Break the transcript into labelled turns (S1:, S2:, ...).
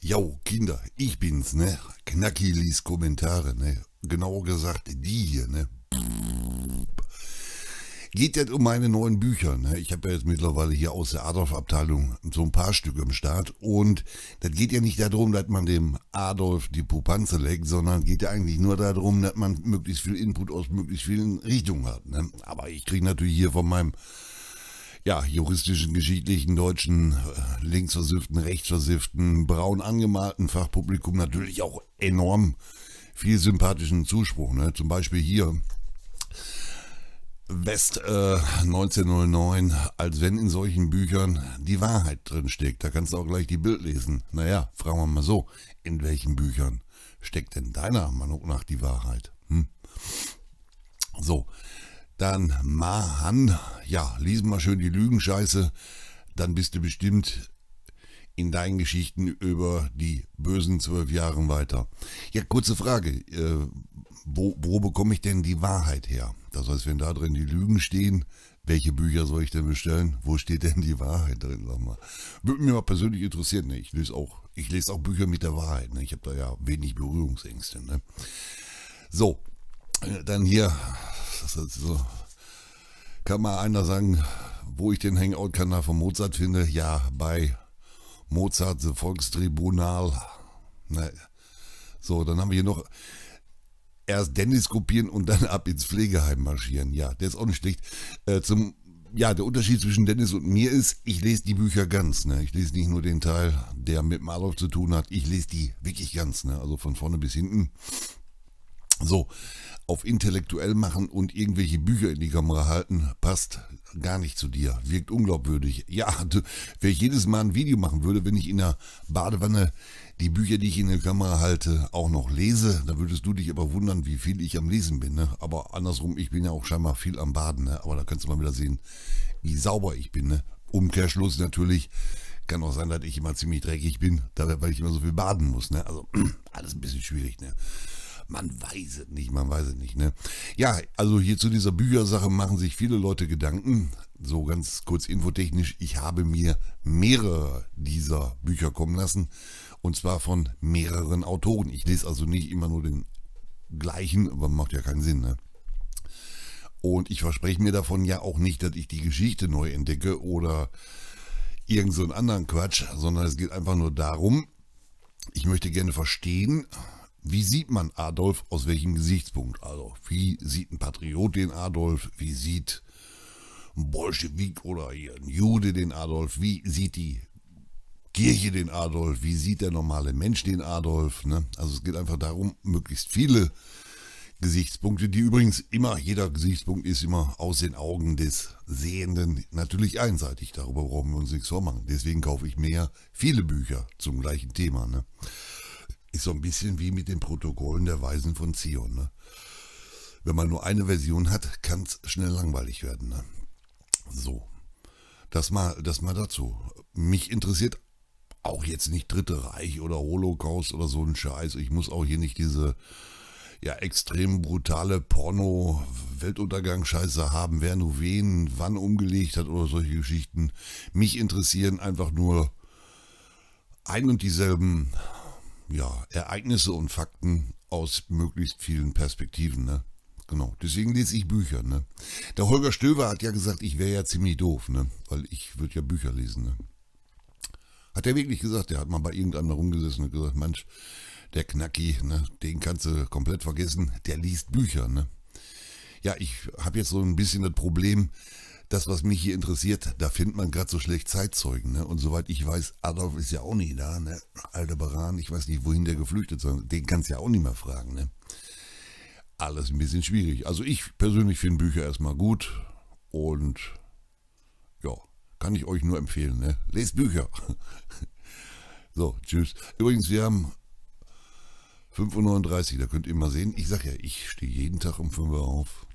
S1: Jo, Kinder, ich bin's, ne? Knacki liest Kommentare, ne? Genauer gesagt, die hier, ne? Geht jetzt um meine neuen Bücher. Ne? Ich habe ja jetzt mittlerweile hier aus der Adolf-Abteilung so ein paar Stück im Start. Und das geht ja nicht darum, dass man dem Adolf die Pupanze legt, sondern geht ja eigentlich nur darum, dass man möglichst viel Input aus möglichst vielen Richtungen hat. Ne? Aber ich kriege natürlich hier von meinem ja, juristischen, geschichtlichen, deutschen, äh, linksversifften, rechtsversifften, braun angemalten Fachpublikum natürlich auch enorm viel sympathischen Zuspruch. Ne? Zum Beispiel hier West äh, 1909, als wenn in solchen Büchern die Wahrheit drinsteckt. Da kannst du auch gleich die Bild lesen. Naja, fragen wir mal so, in welchen Büchern steckt denn deiner Meinung nach die Wahrheit? Hm? So, dann Mahan, ja, lies mal schön die Lügenscheiße, dann bist du bestimmt in deinen Geschichten über die bösen zwölf Jahren weiter. Ja, kurze Frage, äh, wo, wo bekomme ich denn die Wahrheit her? Das heißt, wenn da drin die Lügen stehen, welche Bücher soll ich denn bestellen? Wo steht denn die Wahrheit drin? Sag mal. Würde mich mal persönlich interessieren. Ne? Ich lese auch, ich lese auch Bücher mit der Wahrheit. Ne? Ich habe da ja wenig Berührungsängste. Ne? So, äh, dann hier so. Kann mal einer sagen, wo ich den Hangout-Kanal von Mozart finde? Ja, bei Mozart, The Volkstribunal. Na, so, dann haben wir hier noch erst Dennis kopieren und dann ab ins Pflegeheim marschieren. Ja, der ist auch nicht schlecht. Äh, zum, ja, der Unterschied zwischen Dennis und mir ist, ich lese die Bücher ganz. Ne? Ich lese nicht nur den Teil, der mit Marloff zu tun hat. Ich lese die wirklich ganz, ne? also von vorne bis hinten so auf intellektuell machen und irgendwelche Bücher in die Kamera halten, passt gar nicht zu dir. Wirkt unglaubwürdig. Ja, wenn ich jedes Mal ein Video machen würde, wenn ich in der Badewanne die Bücher, die ich in der Kamera halte, auch noch lese, dann würdest du dich aber wundern, wie viel ich am Lesen bin. Ne? Aber andersrum, ich bin ja auch scheinbar viel am Baden. Ne? Aber da kannst du mal wieder sehen, wie sauber ich bin. Ne? Umkehrschluss natürlich. Kann auch sein, dass ich immer ziemlich dreckig bin, weil ich immer so viel baden muss. Ne? Also alles ein bisschen schwierig. Ne? man weiß es nicht, man weiß es nicht. Ne? Ja, also hier zu dieser Büchersache machen sich viele Leute Gedanken. So ganz kurz infotechnisch, ich habe mir mehrere dieser Bücher kommen lassen. Und zwar von mehreren Autoren. Ich lese also nicht immer nur den gleichen, aber macht ja keinen Sinn. Ne? Und ich verspreche mir davon ja auch nicht, dass ich die Geschichte neu entdecke oder irgend so einen anderen Quatsch, sondern es geht einfach nur darum, ich möchte gerne verstehen, wie sieht man Adolf? Aus welchem Gesichtspunkt? Also, wie sieht ein Patriot den Adolf? Wie sieht ein Bolschewik oder hier ein Jude den Adolf? Wie sieht die Kirche den Adolf? Wie sieht der normale Mensch den Adolf? Ne? Also, es geht einfach darum, möglichst viele Gesichtspunkte, die übrigens immer, jeder Gesichtspunkt ist immer aus den Augen des Sehenden natürlich einseitig. Darüber brauchen wir uns nichts vormachen. Deswegen kaufe ich mehr viele Bücher zum gleichen Thema. Ne? Ist so ein bisschen wie mit den Protokollen der Weisen von Zion. Ne? Wenn man nur eine Version hat, kann es schnell langweilig werden. Ne? So, das mal, das mal dazu. Mich interessiert auch jetzt nicht Dritte Reich oder Holocaust oder so ein Scheiß. Ich muss auch hier nicht diese ja extrem brutale Porno-Weltuntergang-Scheiße haben, wer nur wen, wann umgelegt hat oder solche Geschichten. Mich interessieren einfach nur ein und dieselben ja, Ereignisse und Fakten aus möglichst vielen Perspektiven, ne? Genau, deswegen lese ich Bücher, ne? Der Holger Stöver hat ja gesagt, ich wäre ja ziemlich doof, ne? Weil ich würde ja Bücher lesen, ne? Hat er wirklich gesagt, der hat mal bei irgendeinem rumgesessen und gesagt, Mensch, der Knacki, ne, den kannst du komplett vergessen, der liest Bücher, ne? Ja, ich habe jetzt so ein bisschen das Problem, das, was mich hier interessiert, da findet man gerade so schlecht Zeitzeugen. Ne? Und soweit ich weiß, Adolf ist ja auch nie da. Ne? Baran, ich weiß nicht, wohin der geflüchtet ist. Den kannst du ja auch nicht mehr fragen. Ne? Alles ein bisschen schwierig. Also ich persönlich finde Bücher erstmal gut. Und ja, kann ich euch nur empfehlen. Ne? Lest Bücher. so, tschüss. Übrigens, wir haben 5.39 Uhr, da könnt ihr mal sehen. Ich sage ja, ich stehe jeden Tag um 5 Uhr auf.